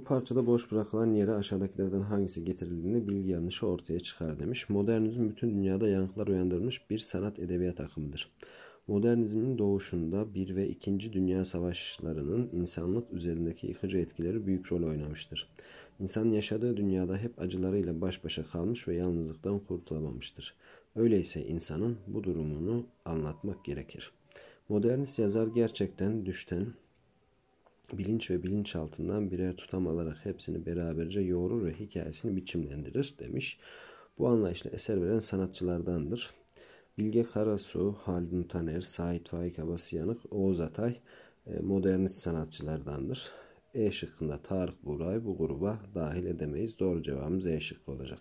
Bu parçada boş bırakılan yere aşağıdakilerden hangisi getirildiğini bilgi yanlışı ortaya çıkar demiş. Modernizm bütün dünyada yankılar uyandırmış bir sanat edebiyat akımıdır. Modernizmin doğuşunda 1 ve 2. Dünya Savaşlarının insanlık üzerindeki yıkıcı etkileri büyük rol oynamıştır. İnsan yaşadığı dünyada hep acılarıyla baş başa kalmış ve yalnızlıktan kurtulamamıştır. Öyleyse insanın bu durumunu anlatmak gerekir. Modernist yazar gerçekten düşten, bilinç ve bilinç altından birer tutam alarak hepsini beraberce yoğurur ve hikayesini biçimlendirir demiş. Bu anlayışla eser veren sanatçılardandır. Bilge Karasu, Haldun Taner, Sait Faik Abasıyanık, Oğuz Atay e, modernist sanatçılardandır. E şıkkında Tarık Buray bu gruba dahil edemeyiz. Doğru cevabımız E şıkkı olacak.